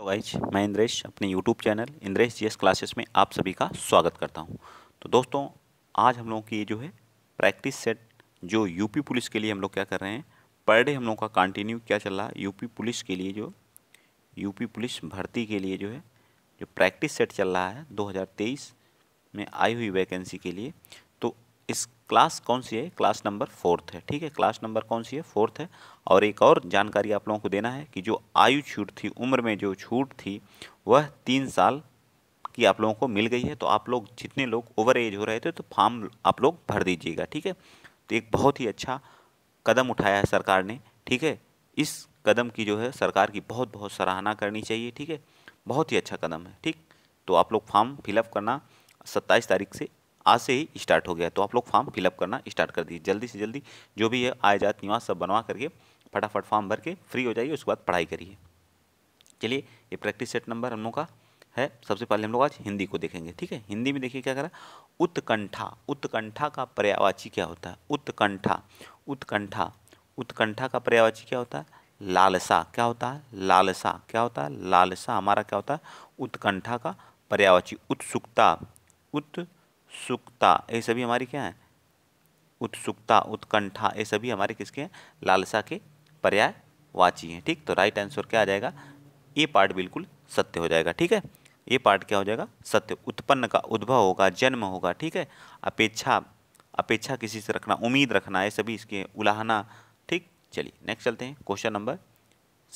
तो गाइज मैं इंद्रेश अपने YouTube channel Indresh GS classes में आप सभी का स्वागत करता हूं तो दोस्तों आज हम लोगों की ये जो है प्रैक्टिस सेट जो यूपी पुलिस के लिए हम लोग क्या कर रहे हैं पर डे हम लोग का कंटिन्यू क्या चल रहा है यूपी पुलिस के लिए जो यूपी पुलिस भर्ती के लिए जो है जो प्रैक्टिस सेट चल रहा है दो में आई हुई वैकेंसी के लिए तो इस क्लास कौन सी है क्लास नंबर फोर्थ है ठीक है क्लास नंबर कौन सी है फोर्थ है और एक और जानकारी आप लोगों को देना है कि जो आयु छूट थी उम्र में जो छूट थी वह तीन साल की आप लोगों को मिल गई है तो आप लोग जितने लोग ओवर एज हो रहे थे तो फॉर्म आप लोग भर दीजिएगा ठीक है तो एक बहुत ही अच्छा कदम उठाया है सरकार ने ठीक है इस कदम की जो है सरकार की बहुत बहुत सराहना करनी चाहिए ठीक है बहुत ही अच्छा कदम है ठीक तो आप लोग फॉर्म फिलअप करना सत्ताईस तारीख से आज से ही स्टार्ट हो गया तो आप लोग फॉर्म फिलअप करना स्टार्ट कर दीजिए जल्दी से जल्दी जो भी है आय जात निवास सब बनवा करके फटाफट फॉर्म भर के फ्री हो जाइए उसके बाद पढ़ाई करिए चलिए ये प्रैक्टिस सेट नंबर हम लोग का है सबसे पहले हम लोग आज हिंदी को देखेंगे ठीक है हिंदी में देखिए क्या करा उत्कंठा उत्कंठा का पर्यावाची क्या होता है उत्कंठा उत्कंठा उत्कंठा का पर्यावाची क्या होता है लालसा क्या होता है लालसा क्या होता है लालसा हमारा क्या होता है उत्कंठा का पर्यावाची उत्सुकता उत सुक्ता ये सभी हमारी क्या है उत्सुकता उत्कंठा ये सभी हमारे किसके हैं लालसा के पर्याय वाची हैं ठीक तो राइट आंसर क्या आ जाएगा ये पार्ट बिल्कुल सत्य हो जाएगा ठीक है ये पार्ट क्या हो जाएगा सत्य उत्पन्न का उद्भव होगा जन्म होगा ठीक है अपेक्षा अपेक्षा किसी से रखना उम्मीद रखना ये सभी इसके उलाहना ठीक चलिए नेक्स्ट चलते हैं क्वेश्चन नंबर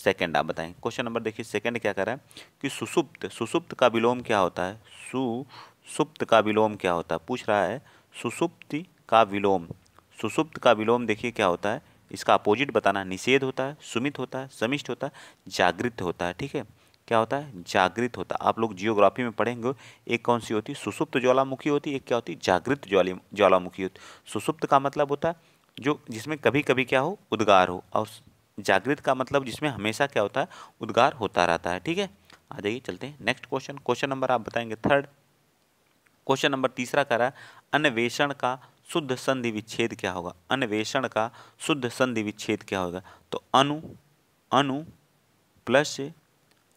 सेकेंड आप बताएं क्वेश्चन नंबर देखिए सेकेंड क्या कर रहा है कि सुसुप्त सुसुप्त का विलोम क्या होता है सु सुप्त का विलोम क्या होता है पूछ रहा है सुसुप्ति का विलोम सुसुप्त का विलोम देखिए क्या होता है इसका अपोजिट बताना निषेध होता है सुमित होता है समिष्ट होता है जागृत होता है ठीक है क्या होता है जागृत होता है आप लोग जियोग्राफी में पढ़ेंगे एक कौन सी होती है सुसुप्त ज्वालामुखी होती है एक क्या होती है जागृत ज्वाली ज्वालामुखी होती सुसुप्त का मतलब होता है जो जिसमें कभी कभी क्या हो उद्गार हो और जागृत का मतलब जिसमें हमेशा क्या होता है उद्गार होता रहता है ठीक है आ जाइए चलते हैं नेक्स्ट क्वेश्चन क्वेश्चन नंबर आप बताएंगे थर्ड क्वेश्चन नंबर तीसरा करा अन्वेषण का शुद्ध संधि विच्छेद क्या होगा अन्वेषण का शुद्ध संधि विच्छेद क्या होगा तो अनु अनु प्लस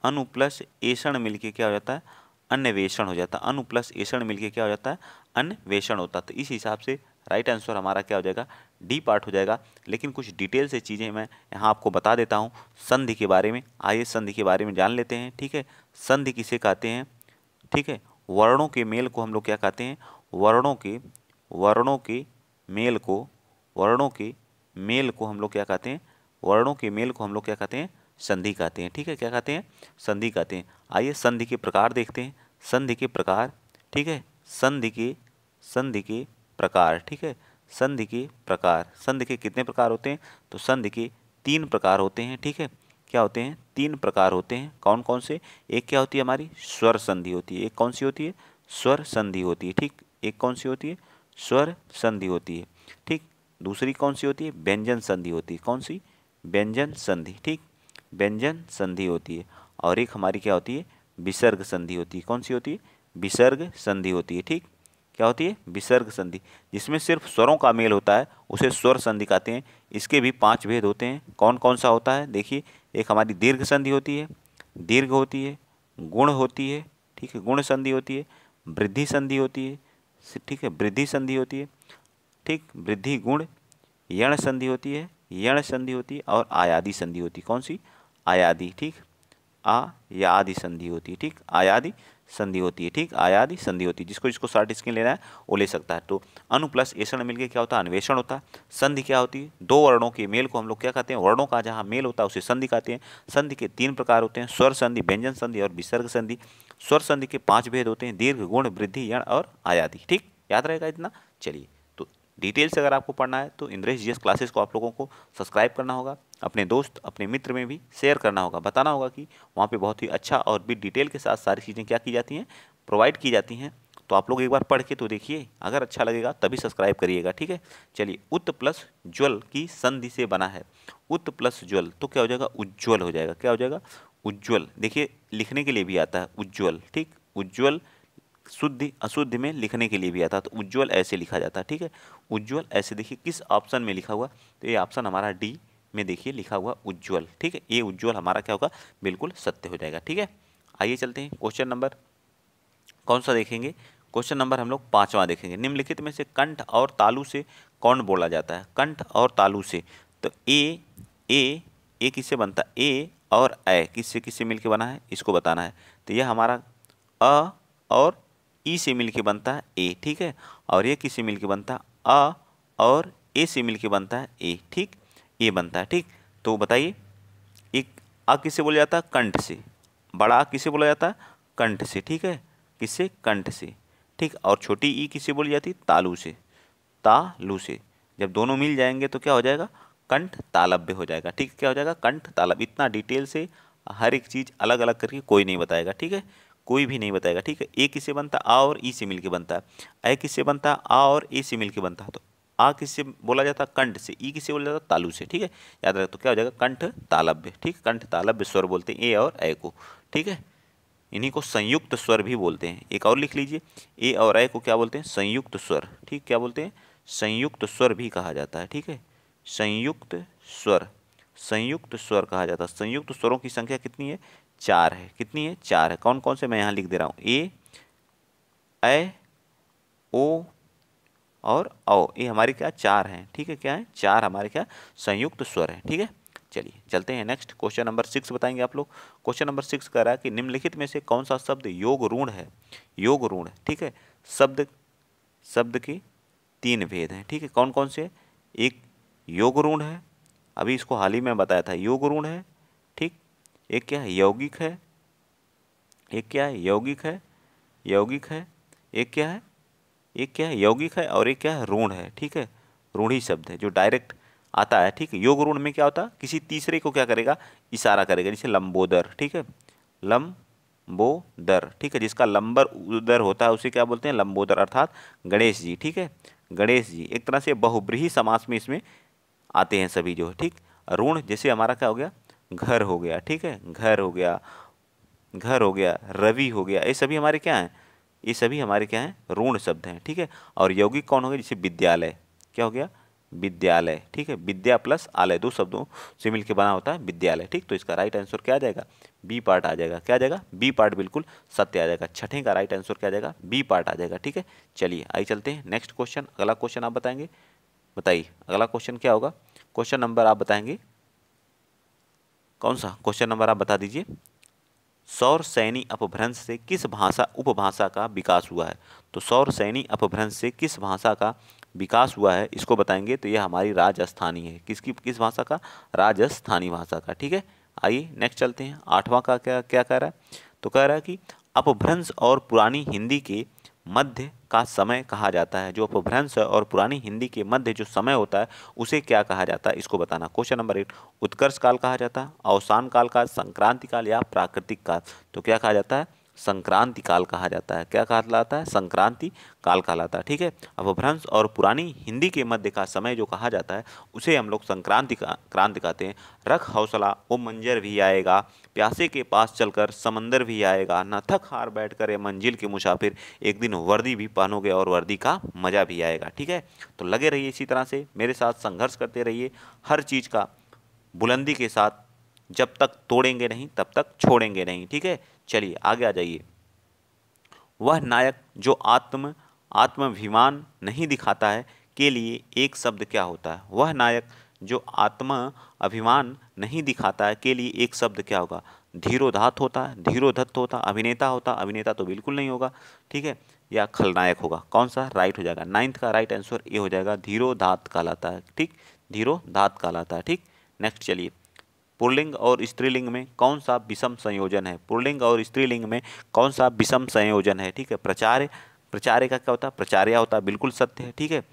अनु प्लस एषण मिलके क्या हो जाता है अन्वेषण हो जाता है अनु प्लस एषण मिलके क्या हो जाता है अन्वेषण होता है तो इस हिसाब से राइट आंसर हमारा क्या हो जाएगा डी पार्ट हो जाएगा लेकिन कुछ डिटेल से चीज़ें मैं यहाँ आपको बता देता हूँ संधि के बारे में आइए संधि के बारे में जान लेते हैं ठीक है संधि किसे कहते हैं ठीक है वर्णों के मेल को हम लोग क्या कहते हैं वर्णों के वर्णों के मेल को वर्णों के मेल को हम लोग क्या कहते हैं वर्णों के मेल को हम लोग क्या कहते हैं संधि कहते हैं ठीक है क्या कहते हैं संधि कहते हैं आइए संधि के प्रकार देखते हैं संधि के प्रकार ठीक है संधि के संधि के प्रकार ठीक है संधि के प्रकार संधि के कितने प्रकार होते हैं तो संधि के तीन प्रकार होते हैं ठीक है क्या होते हैं तीन प्रकार होते हैं कौन कौन से एक क्या होती है हमारी स्वर संधि होती है एक कौन सी होती है स्वर संधि होती है ठीक एक कौन सी होती है स्वर संधि होती है ठीक दूसरी कौन सी होती है व्यंजन संधि होती है कौन सी व्यंजन संधि ठीक व्यंजन संधि होती है और एक हमारी क्या होती है विसर्ग संधि होती है कौन सी होती है विसर्ग संधि होती है ठीक क्या होती है विसर्ग संधि जिसमें सिर्फ स्वरों का मेल होता है उसे स्वर संधि कहते हैं इसके भी पांच भेद होते हैं कौन कौन सा होता है देखिए एक हमारी दीर्घ संधि होती है दीर्घ होती है गुण होती है ठीक है गुण संधि होती है वृद्धि संधि होती है ठीक है वृद्धि संधि होती है ठीक वृद्धि गुण यण संधि होती है यण संधि होती है और आयादि संधि होती है कौन सी आयादि ठीक आ या आदि संधि होती है ठीक आयादि संधि होती है ठीक आयादि संधि होती है जिसको जिसको शॉर्ट स्किन लेना है वो ले सकता है तो अनु प्लस एषण मिलकर क्या होता है अन्वेषण होता है संधि क्या होती है दो वर्णों के मेल को हम लोग क्या कहते हैं वर्णों का जहाँ मेल होता है उसे संधि कहते हैं संधि के तीन प्रकार होते हैं स्वर संधि व्यंजन संधि और विसर्ग संधि स्वर संधि के पाँच भेद होते हैं दीर्घ गुण वृद्धि यण और आयादि ठीक याद रहेगा इतना चलिए डिटेल से अगर आपको पढ़ना है तो इंद्रेश जी क्लासेस को आप लोगों को सब्सक्राइब करना होगा अपने दोस्त अपने मित्र में भी शेयर करना होगा बताना होगा कि वहाँ पे बहुत ही अच्छा और भी डिटेल के साथ सारी चीज़ें क्या की जाती हैं प्रोवाइड की जाती हैं तो आप लोग एक बार पढ़ के तो देखिए अगर अच्छा लगेगा तभी सब्सक्राइब करिएगा ठीक है चलिए उत्त प्लस ज्वल की संधि से बना है उत्त प्लस ज्वल तो क्या हो जाएगा उज्ज्वल हो जाएगा क्या हो जाएगा उज्ज्वल देखिए लिखने के लिए भी आता है उज्ज्वल ठीक उज्ज्वल शुद्ध अशुद्ध में लिखने के लिए भी आता तो उज्ज्वल ऐसे लिखा जाता है ठीक है उज्ज्वल ऐसे देखिए किस ऑप्शन में लिखा हुआ तो ये ऑप्शन हमारा डी में देखिए लिखा हुआ उज्ज्वल ठीक है ये उज्ज्वल हमारा क्या होगा बिल्कुल सत्य हो जाएगा ठीक है आइए चलते हैं क्वेश्चन नंबर कौन सा देखेंगे क्वेश्चन नंबर हम लोग पाँचवा देखेंगे निम्नलिखित में से कंठ और तालू से कौन बोला जाता है कंठ और तालू से तो ए ए ए किससे बनता है ए और ए किससे किससे मिलके बना है इसको बताना है तो यह हमारा अ और ई e से मिलके बनता है ए ठीक है और ये किससे मिलके बनता है अ और ए से मिलके बनता है ए ठीक ए बनता है ठीक तो बताइए एक अ किसे बोला जाता है कंठ से बड़ा अ किसे बोला जाता है कंठ से ठीक है किससे कंठ से ठीक और छोटी ई e किसे बोली जाती तालू से तालू से जब दोनों मिल जाएंगे तो क्या हो जाएगा कंठ तालब्य हो जाएगा ठीक क्या हो जाएगा कंठ तालब इतना डिटेल से हर एक चीज़ अलग अलग करके कोई नहीं बताएगा ठीक है कोई भी नहीं बताएगा ठीक है ए किससे बनता आ और ई से मिलके बनता है ए किससे बनता आ और ए से मिलके बनता तो आ किससे बोला जाता कंठ से ई किससे बोला जाता तालू से ठीक है याद रख तो क्या हो जाएगा कंठ तालब्य ठीक कंठ तालब्य स्वर बोलते हैं ए और ए को ठीक है इन्हीं को संयुक्त स्वर भी बोलते हैं एक और लिख लीजिए ए और ए को क्या बोलते हैं संयुक्त स्वर ठीक क्या बोलते हैं संयुक्त स्वर भी कहा जाता है ठीक है संयुक्त स्वर संयुक्त स्वर कहा जाता है संयुक्त स्वरों की संख्या कितनी है चार है कितनी है चार है कौन कौन से मैं यहाँ लिख दे रहा हूँ ए ए ओ और औ ये हमारे क्या चार हैं ठीक है क्या है चार हमारे क्या संयुक्त स्वर हैं ठीक है चलिए चलते हैं नेक्स्ट क्वेश्चन नंबर सिक्स बताएंगे आप लोग क्वेश्चन नंबर सिक्स कह रहा है कि निम्नलिखित में से कौन सा शब्द योग ऋण है योग ऋण ठीक है शब्द शब्द के तीन भेद हैं ठीक है कौन कौन से एक योग ऋण है अभी इसको हाल ही में बताया था योग ऋण है ठीक एक क्या है यौगिक है एक क्या है यौगिक है यौगिक है एक क्या है एक क्या है यौगिक है और एक क्या है ऋण है ठीक है ऋणी शब्द है जो डायरेक्ट आता है ठीक है योग ऋण में क्या होता है किसी तीसरे को क्या करेगा इशारा करेगा जैसे लंबोदर ठीक है लम बो दर ठीक है जिसका लंबर उदर होता है उसे क्या बोलते हैं लंबोदर अर्थात गणेश जी ठीक है गणेश जी एक तरह से बहुब्रीही समास में इसमें आते हैं सभी जो ठीक ऋण जैसे हमारा क्या हो गया घर हो गया ठीक है घर हो गया घर हो गया रवि हो गया ये सभी हमारे क्या हैं ये सभी हमारे क्या हैं ऋण शब्द हैं ठीक है और यौगिक कौन हो गया जैसे विद्यालय क्या हो गया विद्यालय ठीक है विद्या प्लस आलय दो शब्दों से मिलकर बना होता है विद्यालय ठीक तो इसका राइट आंसर क्या आ जाएगा बी पार्ट आ जाएगा क्या आ जाएगा बी पार्ट बिल्कुल सत्य आ जाएगा छठे का राइट आंसर क्या आ जाएगा बी पार्ट आ जाएगा ठीक है चलिए आई चलते हैं नेक्स्ट क्वेश्चन अगला क्वेश्चन आप बताएंगे बताइए अगला क्वेश्चन क्या होगा क्वेश्चन नंबर आप बताएंगे कौन सा क्वेश्चन नंबर आप बता दीजिए सौर सैनी अपभ्रंश से किस भाषा उपभाषा का विकास हुआ है तो सौर सैनी अपभ्रंश से किस भाषा का विकास हुआ है इसको बताएंगे तो यह हमारी राजस्थानी है किसकी किस भाषा का राजस्थानी भाषा का ठीक है आइए नेक्स्ट चलते हैं आठवां का क्या क्या कह रहा है तो कह रहा है कि अपभ्रंश और पुरानी हिंदी के मध्य का समय कहा जाता है जो अपभ्रंश और पुरानी हिंदी के मध्य जो समय होता है उसे क्या कहा जाता है इसको बताना क्वेश्चन नंबर एट उत्कर्ष काल कहा जाता है अवसान काल का संक्रांति काल या प्राकृतिक काल तो क्या कहा जाता है संक्रांति काल कहा जाता है क्या कहलाता है संक्रांति काल कहलाता है ठीक है अपभ्रंश और पुरानी हिंदी के मध्य का समय जो कहा जाता है उसे हम लोग संक्रांति का क्रांति कहते हैं रख हौसला वो मंजर भी आएगा प्यासे के पास चलकर समंदर भी आएगा न थक हार बैठ कर मंजिल के मुसाफिर एक दिन वर्दी भी पहनोगे और वर्दी का मज़ा भी आएगा ठीक है तो लगे रहिए इसी तरह से मेरे साथ संघर्ष करते रहिए हर चीज़ का बुलंदी के साथ जब तक तोड़ेंगे नहीं तब तक छोड़ेंगे नहीं ठीक है चलिए आगे आ जाइए वह नायक जो आत्म आत्माभिमान नहीं दिखाता है के लिए एक शब्द क्या होता है वह नायक जो आत्मा अभिमान नहीं दिखाता है के लिए एक शब्द क्या होगा धीरोधात होता है धीरोधत्त होता अभिनेता होता अभिनेता तो बिल्कुल नहीं होगा ठीक है या खलनायक होगा कौन सा राइट हो जाएगा नाइन्थ का राइट आंसर ए हो जाएगा धीरोधात कहलाता है ठीक धीरोधात कहलाता है ठीक नेक्स्ट चलिए पुल्लिंग और स्त्रीलिंग में कौन सा विषम संयोजन है पुल्लिंग और स्त्रीलिंग में कौन सा विषम संयोजन है ठीक है प्रचार्य प्रचार्य का क्या होता है प्रचार्य होता है बिल्कुल सत्य है ठीक है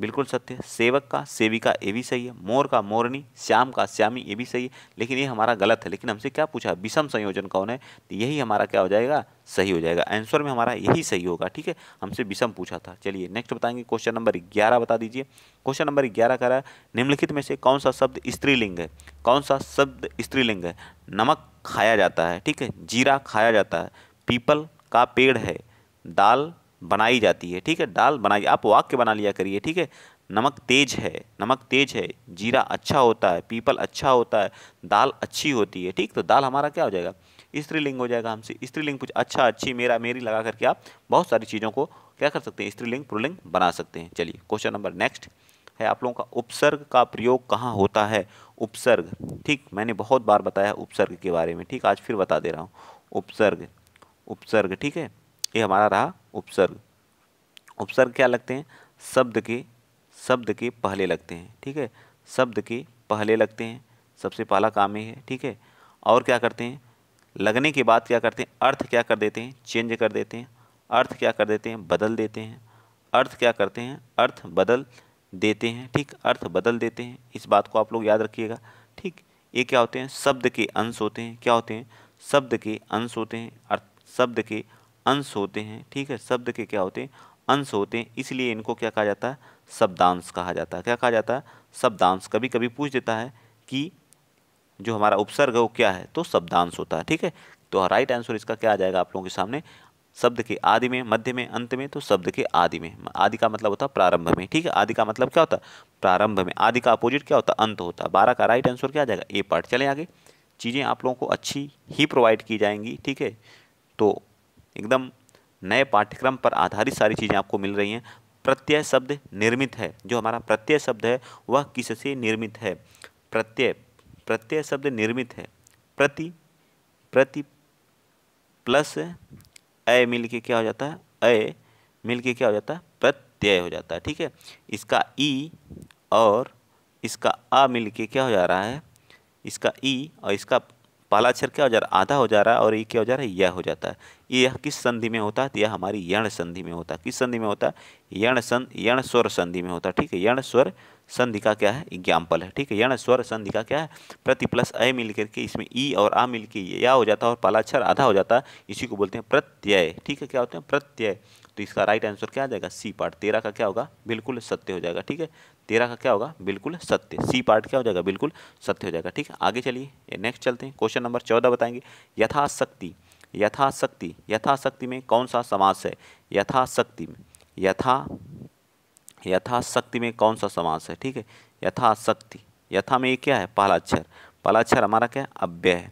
बिल्कुल सत्य है सेवक का सेविका ये भी सही है मोर का मोरनी श्याम का श्यामी ये भी सही है लेकिन ये हमारा गलत है लेकिन हमसे क्या पूछा विषम संयोजन कौन है तो यही हमारा क्या हो जाएगा सही हो जाएगा आंसर में हमारा यही सही होगा ठीक है हमसे विषम पूछा था चलिए नेक्स्ट बताएंगे क्वेश्चन नंबर ग्यारह बता दीजिए क्वेश्चन नंबर ग्यारह कह रहा है निम्नलिखित में से कौन सा शब्द स्त्रीलिंग है कौन सा शब्द स्त्रीलिंग है नमक खाया जाता है ठीक है जीरा खाया जाता है पीपल का पेड़ है दाल बनाई जाती है ठीक है दाल बनाई आप वाक्य बना लिया करिए ठीक है नमक तेज है नमक तेज है जीरा अच्छा होता है पीपल अच्छा होता है दाल अच्छी होती है ठीक तो दाल हमारा क्या हो जाएगा स्त्रीलिंग हो जाएगा हमसे स्त्रीलिंग कुछ अच्छा अच्छी मेरा मेरी लगा करके आप बहुत सारी चीज़ों को क्या कर सकते हैं स्त्रीलिंग पुल्लिंग बना सकते हैं चलिए क्वेश्चन नंबर नेक्स्ट है आप लोगों का उपसर्ग का प्रयोग कहाँ होता है उपसर्ग ठीक मैंने बहुत बार बताया उपसर्ग के बारे में ठीक आज फिर बता दे रहा हूँ उपसर्ग उपसर्ग ठीक है ये हमारा रहा उपसर्ग उपसर्ग क्या लगते हैं शब्द के शब्द के पहले लगते हैं ठीक है शब्द के पहले लगते हैं सबसे पहला काम ये है ठीक है और क्या करते हैं लगने के बाद क्या करते हैं अर्थ क्या कर देते हैं चेंज कर देते हैं अर्थ क्या कर देते हैं बदल देते हैं अर्थ क्या करते हैं अर्थ बदल देते हैं ठीक अर्थ बदल देते हैं इस बात को आप लोग याद रखिएगा ठीक ये क्या होते हैं शब्द के अंश होते हैं क्या होते हैं शब्द के अंश होते हैं अर्थ शब्द के अंश होते हैं ठीक है शब्द के क्या होते हैं अंश होते हैं इसलिए इनको क्या कहा जाता है शब्दांश कहा जाता है क्या कहा जाता है शब्दांश कभी कभी पूछ देता है कि जो हमारा उपसर्ग है वो क्या है तो शब्दांश होता है ठीक है तो राइट आंसर इसका क्या आ जाएगा आप लोगों के सामने शब्द के आदि में मध्य में अंत में तो शब्द के आदि में आदि का मतलब होता है प्रारंभ में ठीक है आदि का मतलब क्या होता है प्रारंभ में आदि का अपोजिट क्या होता है अंत होता है बारह का राइट आंसर क्या आ जाएगा ए पार्ट चले आगे चीज़ें आप लोगों को अच्छी ही प्रोवाइड की जाएंगी ठीक है तो एकदम नए पाठ्यक्रम पर आधारित सारी चीज़ें आपको मिल रही हैं प्रत्यय शब्द निर्मित है जो हमारा प्रत्यय शब्द है वह किससे निर्मित है प्रत्यय प्रत्यय शब्द निर्मित है प्रति प्रति प्लस अय मिल के क्या हो जाता है अय मिल के क्या हो जाता है प्रत्यय हो जाता है ठीक है इसका ई और इसका आ मिल के क्या हो जा रहा है इसका ई और इसका पहला अक्षर क्या हो जा रहा आधा हो जा रहा है और ये क्या हो जा रहा है यह हो जाता है यह किस संधि में होता है तो यह हमारी यण संधि में होता है किस संधि में होता है यण सं यण स्वर संधि में होता है ठीक है यण स्वर संधि का क्या है एग्जाम्पल है ठीक है यण स्वर संधि का क्या है प्रति प्लस अ मिल करके इसमें ई और आ मिल के या हो जाता है और पहला अक्षर आधा हो जाता है इसी को बोलते हैं प्रत्यय ठीक है क्या होते हैं प्रत्यय तो इसका राइट आंसर क्या आ जाएगा सी पार्ट तेरह का क्या होगा बिल्कुल सत्य हो जाएगा ठीक है तेरह का क्या होगा बिल्कुल सत्य सी पार्ट क्या हो जाएगा बिल्कुल सत्य हो जाएगा ठीक है आगे चलिए नेक्स्ट चलते हैं क्वेश्चन नंबर चौदह बताएंगे यथाशक्ति यथाशक्ति यथाशक्ति में कौन सा समास है यथाशक्ति में यथा यथाशक्ति में कौन सा समास है ठीक है यथाशक्ति यथा में ये क्या है पहला अक्षर पहला अक्षर हमारा क्या है अव्यय है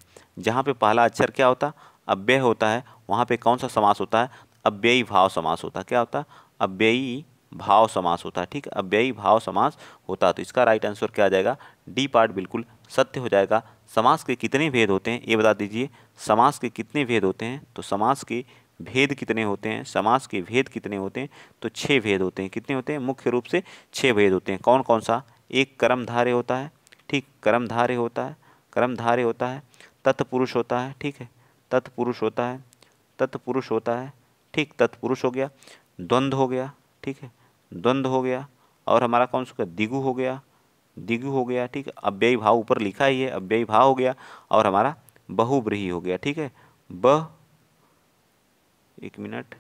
जहाँ पे पहला अक्षर क्या होता अव्यय होता है वहाँ पे कौन सा समास होता है अव्ययी भाव समास होता है क्या होता है अव्ययी भाव समास होता है ठीक है अव्ययी भाव समास होता है तो इसका राइट आंसर क्या आ जाएगा डी पार्ट बिल्कुल सत्य हो जाएगा समास के कितने भेद होते हैं ये बता दीजिए समास के कितने भेद होते हैं तो समास के भेद कितने होते हैं समास के भेद कितने होते हैं तो छः भेद होते हैं कितने होते हैं मुख्य रूप से छः भेद होते हैं कौन कौन सा एक कर्मधार्य होता है ठीक कर्मधार्य होता है कर्मधार्य होता है तत्पुरुष होता है ठीक है तत्पुरुष होता है तत्पुरुष होता है ठीक तत्पुरुष हो गया द्वंद्व हो गया ठीक है द्वंद्व हो गया और हमारा कौन सा दिगु हो गया दिगु हो गया ठीक है अव्ययी भाव ऊपर लिखा ही है अव्ययी भाव हो गया और हमारा बहुब्रही हो गया ठीक है ब एक मिनट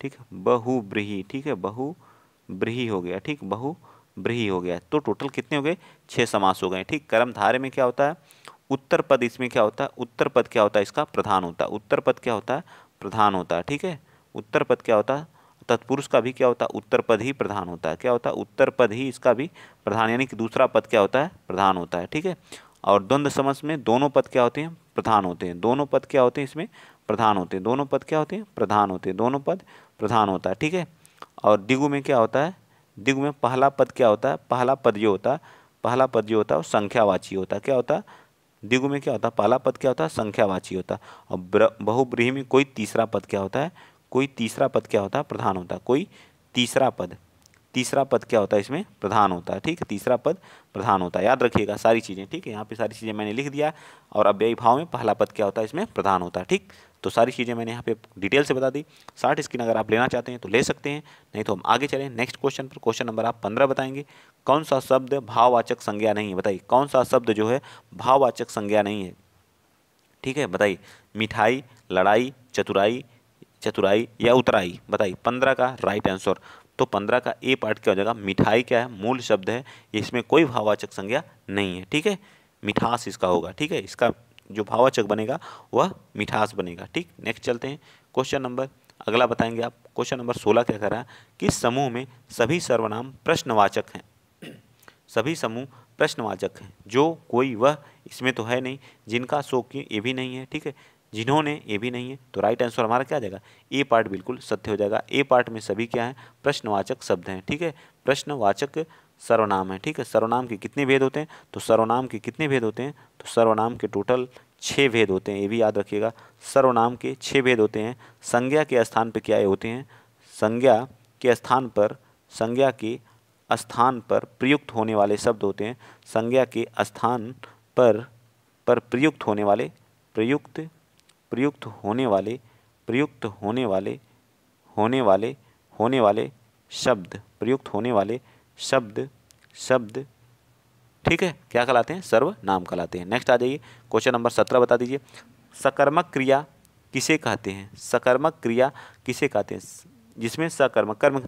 ठीक है बहुब्रीही ठीक है बहुब्रही हो गया ठीक बहुब्रही हो गया तो टोटल कितने हो गए छः समास हो गए ठीक कर्म धारे में क्या होता है उत्तर पद इसमें क्या होता है उत्तर पद क्या होता है इसका प्रधान होता है उत्तर पद क्या होता है प्रधान होता है ठीक है उत्तर पद क्या होता है तत्पुरुष का भी क्या होता है उत्तर पद ही प्रधान होता है क्या होता है उत्तर पद ही इसका भी प्रधान यानी कि दूसरा पद क्या होता है प्रधान होता है ठीक है और द्वंद्व समस में दोनों पद क्या होते हैं प्रधान होते हैं दोनों पद क्या होते हैं इसमें प्रधान होते हैं दोनों पद क्या होते हैं प्रधान होते हैं दोनों पद प्रधान होता है ठीक है और दिगु में क्या होता है दिगु में पहला पद क्या होता है पहला पद जो होता है पहला पद जो होता है वो संख्यावाची होता है क्या होता है दिगु में क्या होता है पहला पद क्या होता है संख्यावाची होता है और बहुब्रीही में कोई तीसरा पद क्या होता है कोई तीसरा पद क्या होता है प्रधान होता है कोई तीसरा पद तीसरा पद क्या होता है इसमें प्रधान होता है ठीक है तीसरा पद प्रधान होता है याद रखिएगा सारी चीज़ें ठीक है यहाँ पे सारी चीज़ें मैंने लिख दिया और अव्ययी भाव में पहला पद क्या होता है इसमें प्रधान होता है ठीक तो सारी चीज़ें मैंने यहाँ पे डिटेल से बता दी साठ स्किन अगर आप लेना चाहते हैं तो ले सकते हैं नहीं तो हम आगे चलें नेक्स्ट क्वेश्चन पर क्वेश्चन नंबर आप पंद्रह बताएंगे कौन सा शब्द भाववाचक संज्ञा नहीं है बताइए कौन सा शब्द जो है भाववाचक संज्ञा नहीं है ठीक है बताइए मिठाई लड़ाई चतुराई चतुराई या उतराई बताइए पंद्रह का राइट आंसर तो पंद्रह का ए पार्ट क्या हो जाएगा मिठाई क्या है मूल शब्द है इसमें कोई भाववाचक संज्ञा नहीं है ठीक है मिठास इसका होगा ठीक है इसका जो भावाचक बनेगा वह मिठास बनेगा ठीक नेक्स्ट चलते हैं क्वेश्चन नंबर अगला बताएंगे आप क्वेश्चन नंबर सोलह क्या कह रहा है कि समूह में सभी सर्वनाम प्रश्नवाचक हैं सभी समूह प्रश्नवाचक हैं जो कोई वह इसमें तो है नहीं जिनका शोक ये भी नहीं है ठीक है जिन्होंने ये भी नहीं है तो राइट आंसर हमारा क्या आ जाएगा ए पार्ट बिल्कुल सत्य हो जाएगा ए पार्ट में सभी क्या है प्रश्नवाचक शब्द हैं ठीक है प्रश्नवाचक सर्वनाम है ठीक है सर्वनाम के कितने भेद होते हैं तो सर्वनाम के कितने भेद होते हैं तो सर्वनाम के टोटल छः भेद होते हैं ये भी याद रखिएगा सर्वनाम के छः भेद होते हैं संज्ञा के स्थान पर क्या होते हैं संज्ञा के स्थान पर संज्ञा के स्थान पर प्रयुक्त होने वाले शब्द होते हैं संज्ञा के स्थान पर पर प्रयुक्त होने वाले प्रयुक्त प्रयुक्त होने वाले प्रयुक्त होने वाले होने वाले होने वाले शब्द प्रयुक्त होने वाले शब्द शब्द ठीक है क्या कहलाते हैं सर्व नाम कहलाते हैं नेक्स्ट आ जाइए क्वेश्चन नंबर सत्रह बता दीजिए सकर्मक क्रिया किसे कहते हैं सकर्मक क्रिया किसे कहते हैं जिसमें सकर्मक कर्म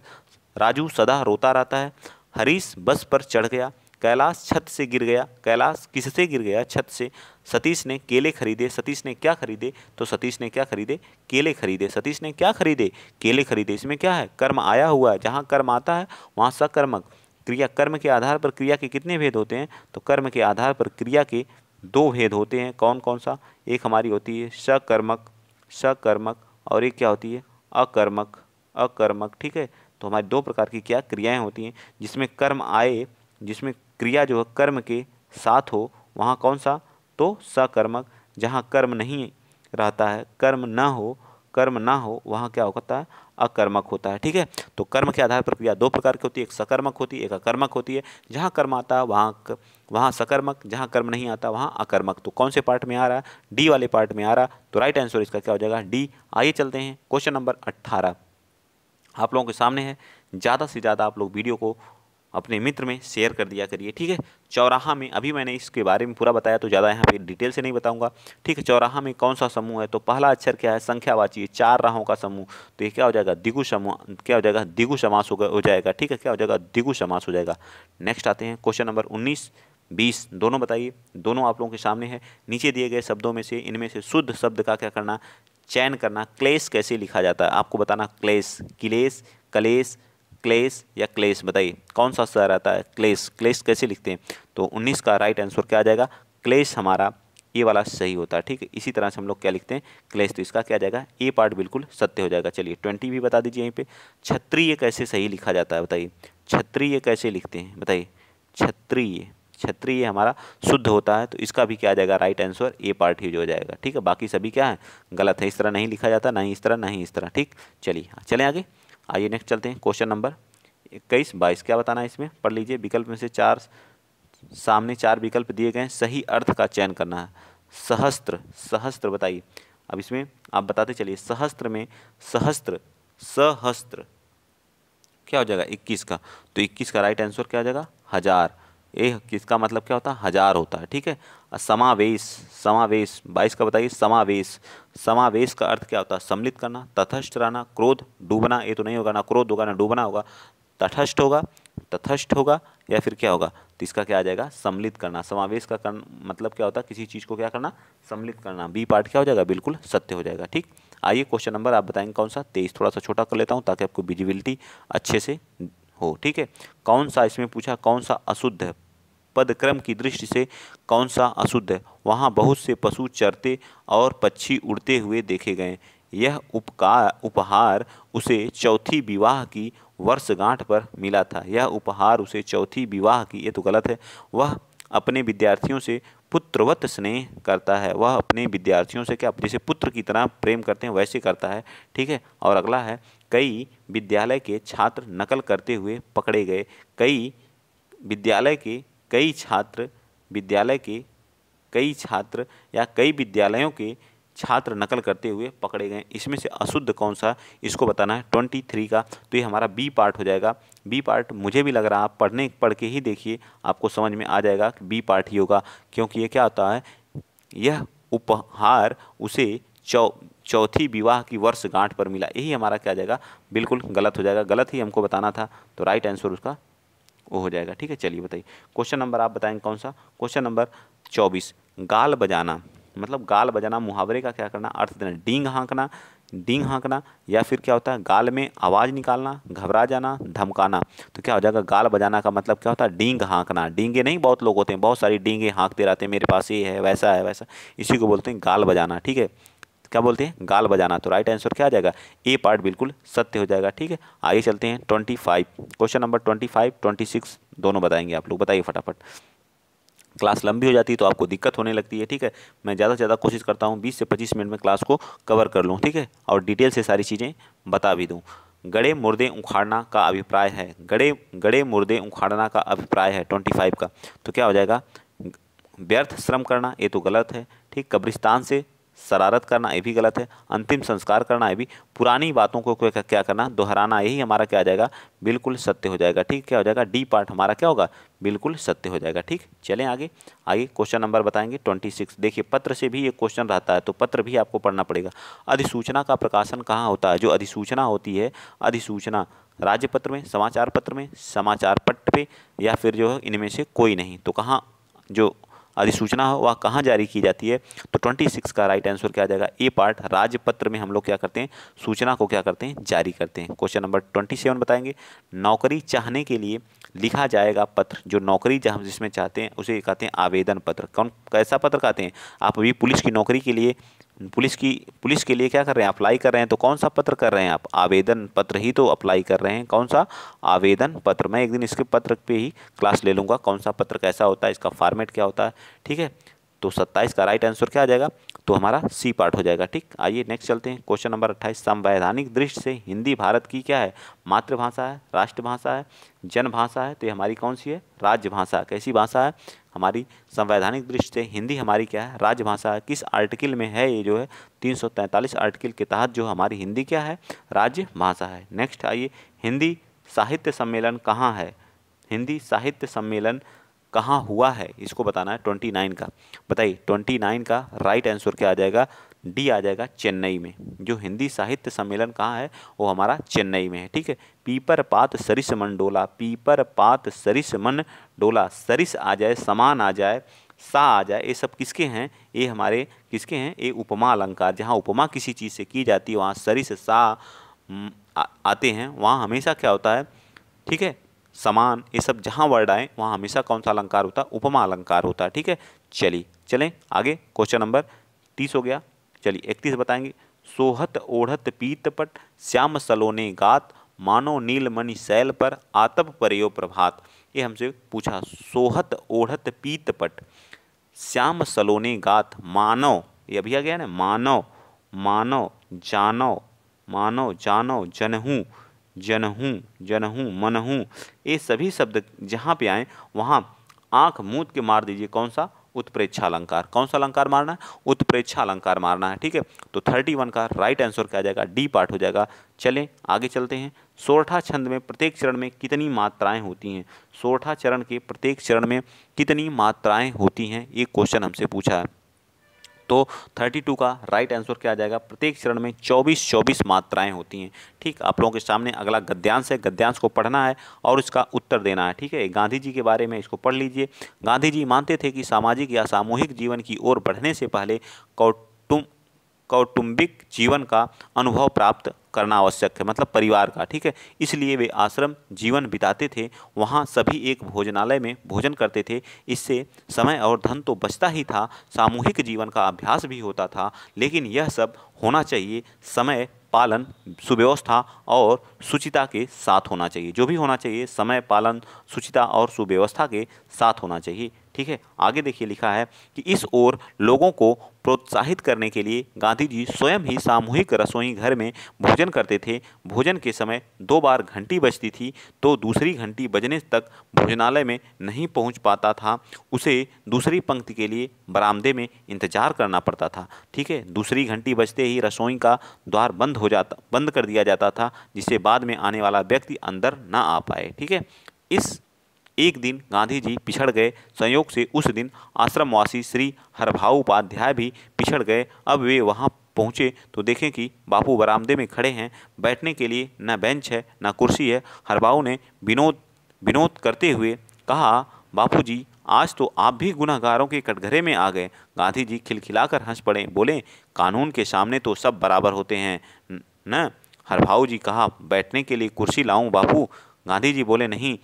राजू सदा रोता रहता है हरीश बस पर चढ़ गया कैलाश छत से गिर गया कैलाश किससे गिर गया छत से सतीश ने केले खरीदे सतीश ने क्या खरीदे तो सतीश ने क्या खरीदे केले खरीदे सतीश ने क्या खरीदे केले खरीदे इसमें क्या है कर्म आया हुआ है जहाँ कर्म आता है वहाँ सकर्मक क्रिया कर्म के आधार पर क्रिया के कितने भेद होते हैं तो कर्म के आधार पर क्रिया के दो भेद होते हैं कौन कौन सा एक हमारी होती है सकर्मक सकर्मक और एक क्या होती है अकर्मक अकर्मक ठीक है तो हमारी दो प्रकार की क्या क्रियाएं होती हैं जिसमें कर्म आए जिसमें क्रिया जो है कर्म के साथ हो वहाँ कौन सा तो सकर्मक जहाँ कर्म नहीं रहता है कर्म न हो कर्म ना हो वहाँ क्या होता है अकर्मक होता है ठीक है तो कर्म के आधार पर क्रिया दो प्रकार की होती है एक सकर्मक होती है एक अकर्मक होती है जहाँ कर्म आता है वहाँ वहाँ सकर्मक जहाँ कर्म नहीं आता वहाँ अकर्मक तो कौन से पार्ट में आ रहा है डी वाले पार्ट में आ रहा है तो राइट आंसर इसका क्या हो जाएगा डी आइए चलते हैं क्वेश्चन नंबर अट्ठारह आप लोगों के सामने है ज़्यादा से ज़्यादा आप लोग वीडियो को अपने मित्र में शेयर कर दिया करिए ठीक है चौराहा में अभी मैंने इसके बारे में पूरा बताया तो ज़्यादा यहाँ पे डिटेल से नहीं बताऊंगा ठीक है चौराहा में कौन सा समूह है तो पहला अक्षर क्या है संख्यावाची चार राहों का समूह तो ये क्या हो जाएगा दिगु समूह क्या हो जाएगा दिगु समास हो जाएगा ठीक है क्या हो जाएगा दिगु समास हो जाएगा नेक्स्ट आते हैं क्वेश्चन नंबर उन्नीस बीस दोनों बताइए दोनों आप लोगों के सामने है नीचे दिए गए शब्दों में से इनमें से शुद्ध शब्द का क्या करना चयन करना क्लेश कैसे लिखा जाता है आपको बताना क्लेश क्लेश कलेश क्लेश या क्लेश बताइए कौन सा सर आता है क्लेश क्लेश कैसे लिखते हैं तो उन्नीस का राइट आंसर क्या आ जाएगा क्लेश हमारा ये वाला सही होता है ठीक है इसी तरह से हम लोग क्या लिखते हैं क्लेश तो इसका क्या जाएगा ए पार्ट बिल्कुल सत्य हो जाएगा चलिए ट्वेंटी भी बता दीजिए यहीं पर क्षत्रिय कैसे सही लिखा जाता है बताइए क्षत्रिय कैसे लिखते हैं बताइए क्षत्रिय क्षत्रिय हमारा शुद्ध होता है तो इसका भी क्या आ जाएगा राइट आंसर ए पार्ट ही जो हो जाएगा ठीक है बाकी सभी क्या है गलत है इस तरह नहीं लिखा जाता नहीं इस तरह नहीं इस तरह ठीक चलिए हाँ, चले आगे आइए नेक्स्ट चलते हैं क्वेश्चन नंबर इक्कीस बाईस क्या बताना है इसमें पढ़ लीजिए विकल्प में से चार सामने चार विकल्प दिए गए हैं सही अर्थ का चयन करना है सहस्त्र सहस्त्र बताइए अब इसमें आप बताते चलिए सहस्त्र में सहस्त्र सहस्त्र क्या हो जाएगा इक्कीस का तो इक्कीस का राइट आंसर क्या हो जाएगा हज़ार ए किसका मतलब क्या होता है हज़ार होता है ठीक है समावेश समावेश बाईस का बताइए समावेश समावेश का अर्थ क्या होता है सम्मिलित करना तथस्थ रहना क्रोध डूबना ये तो नहीं होगा ना क्रोध होगा ना डूबना होगा तटस्थ होगा तथस्थ होगा या फिर क्या होगा तो इसका क्या आ जाएगा सम्मिलित करना समावेश का करन, मतलब क्या होता है किसी चीज़ को क्या करना सम्मिलित करना बी पार्ट क्या हो जाएगा बिल्कुल सत्य हो जाएगा ठीक आइए क्वेश्चन नंबर आप बताएंगे कौन सा तेईस थोड़ा सा छोटा कर लेता हूँ ताकि आपको विजिबिलिटी अच्छे से हो ठीक है कौन सा इसमें पूछा कौन सा अशुद्ध है पदक्रम की दृष्टि से कौन सा अशुद्ध है वहाँ बहुत से पशु चरते और पक्षी उड़ते हुए देखे गए यह उपकार उपहार उसे चौथी विवाह की वर्षगांठ पर मिला था यह उपहार उसे चौथी विवाह की ये तो गलत है वह अपने विद्यार्थियों से पुत्रवत स्नेह करता है वह अपने विद्यार्थियों से क्या जैसे पुत्र की तरह प्रेम करते हैं वैसे करता है ठीक है और अगला है कई विद्यालय के छात्र नकल करते हुए पकड़े गए कई विद्यालय के कई छात्र विद्यालय के कई छात्र या कई विद्यालयों के छात्र नकल करते हुए पकड़े गए इसमें से अशुद्ध कौन सा इसको बताना है ट्वेंटी थ्री का तो ये हमारा बी पार्ट हो जाएगा बी पार्ट मुझे भी लग रहा है आप पढ़ने पढ़ के ही देखिए आपको समझ में आ जाएगा कि बी पार्ट ही होगा क्योंकि ये क्या होता है यह उपहार उसे चौ चौथी विवाह की वर्षगांठ पर मिला यही हमारा क्या जाएगा बिल्कुल गलत हो जाएगा गलत ही हमको बताना था तो राइट आंसर उसका वो हो जाएगा ठीक है चलिए बताइए क्वेश्चन नंबर आप बताएंगे कौन सा क्वेश्चन नंबर चौबीस गाल बजाना मतलब गाल बजाना मुहावरे का क्या करना अर्थ देना डींग हाँकना डींग हाँकना या फिर क्या होता है गाल में आवाज़ निकालना घबरा जाना धमकाना तो क्या हो जाएगा गाल बजाना का मतलब क्या होता है डींग हाँकना डींगे नहीं बहुत लोग होते हैं बहुत सारी डींगे हाँकते रहते हैं मेरे पास ये है वैसा है वैसा इसी को बोलते हैं गाल बजाना ठीक है क्या बोलते हैं गाल बजाना तो राइट आंसर क्या आ जाएगा ए पार्ट बिल्कुल सत्य हो जाएगा ठीक है आगे चलते हैं twenty five question number twenty five twenty six दोनों बताएंगे आप लोग बताइए फटाफट क्लास लंबी हो जाती है तो आपको दिक्कत होने लगती है ठीक है मैं ज़्यादा से ज़्यादा कोशिश करता हूँ बीस से पच्चीस मिनट में क्लास को कवर कर लूँ ठीक है और डिटेल से सारी चीज़ें बता भी दूँ गड़े मुर्दे उखाड़ना का अभिप्राय है गड़े गड़े मुर्दे उखाड़ना का अभिप्राय है ट्वेंटी फाइव का तो क्या हो जाएगा व्यर्थ श्रम करना ये तो गलत है ठीक कब्रिस्तान से शरारत करना ये भी गलत है अंतिम संस्कार करना ये भी पुरानी बातों को क्या करना दोहराना यही हमारा क्या आ जाएगा बिल्कुल सत्य हो जाएगा ठीक क्या हो जाएगा डी पार्ट हमारा क्या होगा बिल्कुल सत्य हो जाएगा ठीक चलें आगे आगे क्वेश्चन नंबर बताएंगे ट्वेंटी सिक्स देखिए पत्र से भी ये क्वेश्चन रहता है तो पत्र भी आपको पढ़ना पड़ेगा अधिसूचना का प्रकाशन कहाँ होता है जो अधिसूचना होती है अधिसूचना राज्य पत्र में समाचार पत्र में समाचार पट्ट पे या फिर जो है इनमें से कोई नहीं तो कहाँ जो अधिसूचना वह कहाँ जारी की जाती है तो ट्वेंटी सिक्स का राइट आंसर क्या आ जाएगा ए पार्ट राजपत्र में हम लोग क्या करते हैं सूचना को क्या करते हैं जारी करते हैं क्वेश्चन नंबर ट्वेंटी सेवन बताएंगे नौकरी चाहने के लिए लिखा जाएगा पत्र जो नौकरी जहाँ जिसमें चाहते हैं उसे कहते हैं आवेदन पत्र कौन कैसा पत्र कहते हैं आप अभी पुलिस की नौकरी के लिए पुलिस की पुलिस के लिए क्या कर रहे हैं अप्लाई कर रहे हैं तो कौन सा पत्र कर रहे हैं आप आवेदन पत्र ही तो अप्लाई कर रहे हैं कौन सा आवेदन पत्र मैं एक दिन इसके पत्र पे ही क्लास ले लूँगा कौन सा पत्र कैसा होता है इसका फॉर्मेट क्या होता है ठीक है तो सत्ताईस का राइट आंसर क्या आ जाएगा तो हमारा सी पार्ट हो जाएगा ठीक आइए नेक्स्ट चलते हैं क्वेश्चन नंबर अट्ठाईस संवैधानिक दृष्टि से हिंदी भारत की क्या है मातृभाषा है राष्ट्रभाषा है जनभाषा है तो ये हमारी कौन सी है राज्य भाषा कैसी भाषा है हमारी संवैधानिक दृष्टि से हिंदी हमारी क्या है राजभाषा है किस आर्टिकल में है ये जो है तीन आर्टिकल के तहत जो हमारी हिंदी क्या है राजभाषा है नेक्स्ट आइए हिंदी साहित्य सम्मेलन कहाँ है हिंदी साहित्य सम्मेलन कहाँ हुआ है इसको बताना है ट्वेंटी नाइन का बताइए ट्वेंटी नाइन का राइट आंसर क्या आ जाएगा डी आ जाएगा चेन्नई में जो हिंदी साहित्य सम्मेलन कहाँ है वो हमारा चेन्नई में है ठीक है पीपर पात सरिस मन डोला पीपर पात सरिस मन डोला सरिस आ जाए समान आ जाए सा आ जाए ये सब किसके हैं ये हमारे किसके हैं ये उपमा अलंकार जहाँ उपमा किसी चीज़ से की जाती है वहाँ सरिस सा आते हैं वहाँ हमेशा क्या होता है ठीक है समान ये सब जहाँ वर्ड आए वहाँ हमेशा कौन सा अलंकार होता है उपमा अलंकार होता है ठीक है चलिए चलें आगे क्वेश्चन नंबर तीस हो गया चलिए इकतीस बताएंगे सोहत ओढ़त पीतपट श्याम सलोने गात मानो नील मणि शैल पर आतप परयो प्रभात ये हमसे पूछा सोहत ओढ़त पीतपट श्याम सलोने गात मानो ये अभी आ गया ना मानो मानो जानो मानो जानो जनहू जनहू जनहू मनहू ये सभी शब्द जहाँ पे आए वहाँ आँख मूत के मार दीजिए कौन सा उत्प्रेक्षा अलंकार कौन सा अलंकार मारना है उत्प्रेक्षा अलंकार मारना है ठीक है तो थर्टी वन का राइट आंसर क्या जाएगा डी पार्ट हो जाएगा चलें आगे चलते हैं सोरठा छंद में प्रत्येक चरण में कितनी मात्राएं होती हैं सोरठा चरण के प्रत्येक चरण में कितनी मात्राएं होती हैं ये क्वेश्चन हमसे पूछा है तो 32 का राइट आंसर क्या आ जाएगा प्रत्येक चरण में 24 24 मात्राएं होती हैं ठीक आप लोगों के सामने अगला गद्यांश है गद्यांश को पढ़ना है और इसका उत्तर देना है ठीक है गांधी जी के बारे में इसको पढ़ लीजिए गांधी जी मानते थे कि सामाजिक या सामूहिक जीवन की ओर बढ़ने से पहले कौट कौटुंबिक जीवन का अनुभव प्राप्त करना आवश्यक है मतलब परिवार का ठीक है इसलिए वे आश्रम जीवन बिताते थे वहाँ सभी एक भोजनालय में भोजन करते थे इससे समय और धन तो बचता ही था सामूहिक जीवन का अभ्यास भी होता था लेकिन यह सब होना चाहिए समय पालन सुव्यवस्था और सुचिता के साथ होना चाहिए जो भी होना चाहिए समय पालन सुचिता और सुव्यवस्था के साथ होना चाहिए ठीक है आगे देखिए लिखा है कि इस ओर लोगों को प्रोत्साहित करने के लिए गांधी जी स्वयं ही सामूहिक रसोई घर में भोजन करते थे भोजन के समय दो बार घंटी बजती थी तो दूसरी घंटी बजने तक भोजनालय में नहीं पहुंच पाता था उसे दूसरी पंक्ति के लिए बरामदे में इंतजार करना पड़ता था ठीक है दूसरी घंटी बजते ही रसोई का द्वार बंद हो जाता बंद कर दिया जाता था जिससे बाद में आने वाला व्यक्ति अंदर ना आ पाए ठीक है इस एक दिन गांधी जी पिछड़ गए संयोग से उस दिन आश्रमवासी श्री हरभाऊ उपाध्याय भी पिछड़ गए अब वे वहाँ पहुँचे तो देखें कि बापू बरामदे में खड़े हैं बैठने के लिए न बेंच है न कुर्सी है हरभाऊ ने विनोद विनोद करते हुए कहा बापू जी आज तो आप भी गुनाहगारों के कटघरे में आ गए गांधी जी खिलखिलाकर हंस पड़े बोले कानून के सामने तो सब बराबर होते हैं न हरभाऊ जी कहा बैठने के लिए कुर्सी लाऊं बापू गांधी जी बोले नहीं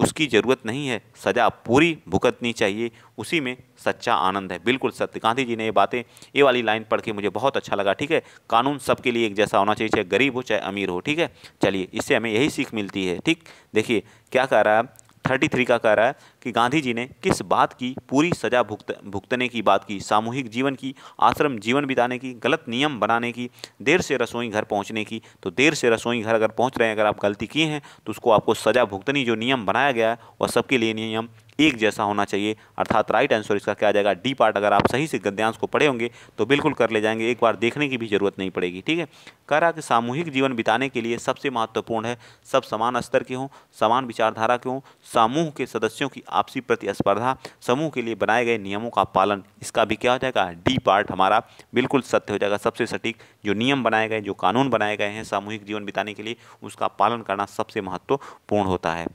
उसकी ज़रूरत नहीं है सज़ा पूरी भुगतनी चाहिए उसी में सच्चा आनंद है बिल्कुल सत्य गांधी जी ने ये बातें ये वाली लाइन पढ़ के मुझे बहुत अच्छा लगा ठीक है कानून सबके लिए एक जैसा होना चाहिए चाहे गरीब हो चाहे अमीर हो ठीक है चलिए इससे हमें यही सीख मिलती है ठीक देखिए क्या कह रहा है थर्टी थ्री का कह रहा है कि गांधी जी ने किस बात की पूरी सजा भुगत भुगतने की बात की सामूहिक जीवन की आश्रम जीवन बिताने की गलत नियम बनाने की देर से रसोई घर पहुंचने की तो देर से रसोई घर अगर पहुंच रहे हैं अगर आप गलती किए हैं तो उसको आपको सजा भुगतनी जो नियम बनाया गया है वह सबके लिए नियम एक जैसा होना चाहिए अर्थात राइट आंसर इसका क्या आ जाएगा डी पार्ट अगर आप सही से गद्यांश को पढ़े होंगे तो बिल्कुल कर ले जाएंगे एक बार देखने की भी जरूरत नहीं पड़ेगी ठीक है कह रहा कि सामूहिक जीवन बिताने के लिए सबसे महत्वपूर्ण है सब समान स्तर के हों समान विचारधारा के हों समूह के सदस्यों की आपसी प्रतिस्पर्धा समूह के लिए बनाए गए नियमों का पालन इसका भी क्या हो जाएगा डी पार्ट हमारा बिल्कुल सत्य हो जाएगा सबसे सटीक जो नियम बनाए गए जो कानून बनाए गए हैं सामूहिक जीवन बिताने के लिए उसका पालन करना सबसे महत्वपूर्ण होता है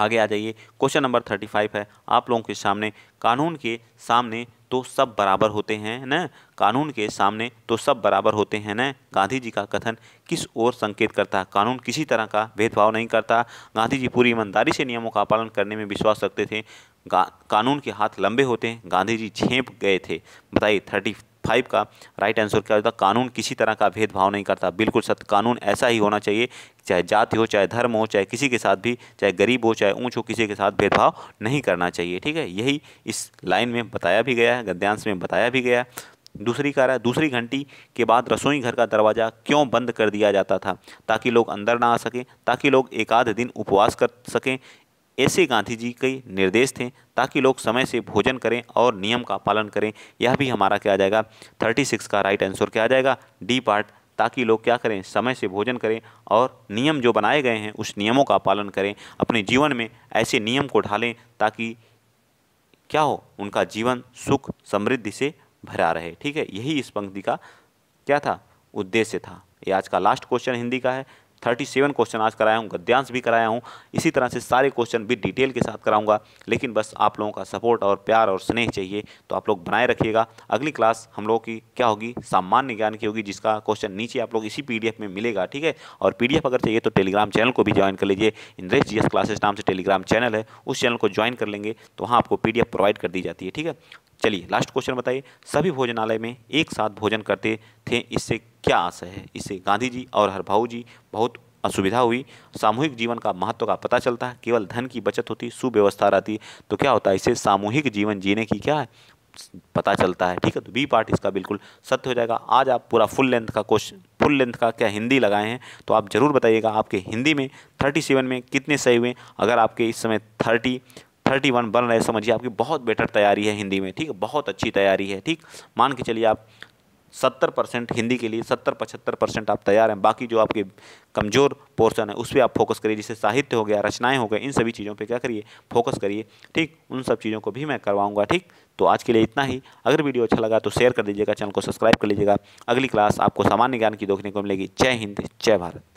आगे आ जाइए क्वेश्चन नंबर थर्टी फाइव है आप लोगों के सामने कानून के सामने तो सब बराबर होते हैं न कानून के सामने तो सब बराबर होते हैं न गांधी जी का कथन किस ओर संकेत करता है कानून किसी तरह का भेदभाव नहीं करता गांधी जी पूरी ईमानदारी से नियमों का पालन करने में विश्वास रखते थे कानून के हाथ लंबे होते हैं गांधी जी झेप गए थे बताइए थर्टी फाइव का राइट आंसर क्या होता कानून किसी तरह का भेदभाव नहीं करता बिल्कुल सत्य कानून ऐसा ही होना चाहिए चाहे जाति हो चाहे धर्म हो चाहे किसी के साथ भी चाहे गरीब हो चाहे ऊँच हो किसी के साथ भेदभाव नहीं करना चाहिए ठीक है यही इस लाइन में बताया भी गया है गद्यांश में बताया भी गया है दूसरी कारण दूसरी घंटी के बाद रसोई घर का दरवाज़ा क्यों बंद कर दिया जाता था ताकि लोग अंदर ना आ सकें ताकि लोग एक आध दिन उपवास कर सकें ऐसे गांधी जी के निर्देश थे ताकि लोग समय से भोजन करें और नियम का पालन करें यह भी हमारा क्या आ जाएगा थर्टी सिक्स का राइट आंसर क्या आ जाएगा डी पार्ट ताकि लोग क्या करें समय से भोजन करें और नियम जो बनाए गए हैं उस नियमों का पालन करें अपने जीवन में ऐसे नियम को ढालें ताकि क्या हो उनका जीवन सुख समृद्धि से भरा रहे ठीक है यही इस पंक्ति का क्या था उद्देश्य था ये आज का लास्ट क्वेश्चन हिंदी का है थर्टी सेवन क्वेश्चन आज कराया हूँ गद्यांश भी कराया हूँ इसी तरह से सारे क्वेश्चन भी डिटेल के साथ कराऊंगा लेकिन बस आप लोगों का सपोर्ट और प्यार और स्नेह चाहिए तो आप लोग बनाए रखिएगा अगली क्लास हम लोगों की क्या होगी सामान्य ज्ञान की होगी जिसका क्वेश्चन नीचे आप लोग इसी पी में मिलेगा ठीक है और पी अगर चाहिए तो टेलीग्राम चैनल को भी ज्वाइन कर लीजिए इंद्रेश जी क्लासेस नाम से टेलीग्राम चैनल है उस चैनल को ज्वाइन कर लेंगे तो वहाँ आपको पी प्रोवाइड कर दी जाती है ठीक है चलिए लास्ट क्वेश्चन बताइए सभी भोजनालय में एक साथ भोजन करते थे इससे क्या आशय है इससे गांधी जी और हरभाऊ जी बहुत असुविधा हुई सामूहिक जीवन का महत्व का पता चलता है केवल धन की बचत होती सुव्यवस्था रहती तो क्या होता है इससे सामूहिक जीवन जीने की क्या है पता चलता है ठीक है तो बी पार्ट इसका बिल्कुल सत्य हो जाएगा आज आप पूरा फुल लेंथ का क्वेश्चन फुल लेंथ का क्या हिंदी लगाए हैं तो आप ज़रूर बताइएगा आपके हिंदी में थर्टी सेवन में कितने सही हुए अगर आपके इस समय थर्टी थर्टी वन बन रहे समझिए आपकी बहुत बेटर तैयारी है हिंदी में ठीक है बहुत अच्छी तैयारी है ठीक मान के चलिए आप सत्तर परसेंट हिंदी के लिए सत्तर पचहत्तर परसेंट आप तैयार हैं बाकी जो आपके कमज़ोर पोर्शन है उस पर आप फोकस करिए जैसे साहित्य हो गया रचनाएं हो गई इन सभी चीज़ों पे क्या करिए फोकस करिए ठीक उन सब चीज़ों को भी मैं करवाऊंगा ठीक तो आज के लिए इतना ही अगर वीडियो अच्छा लगा तो शेयर कर दीजिएगा चैनल को सब्सक्राइब कर लीजिएगा अगली क्लास आपको सामान्य ज्ञान की देखने को मिलेगी जय हिंद जय भारत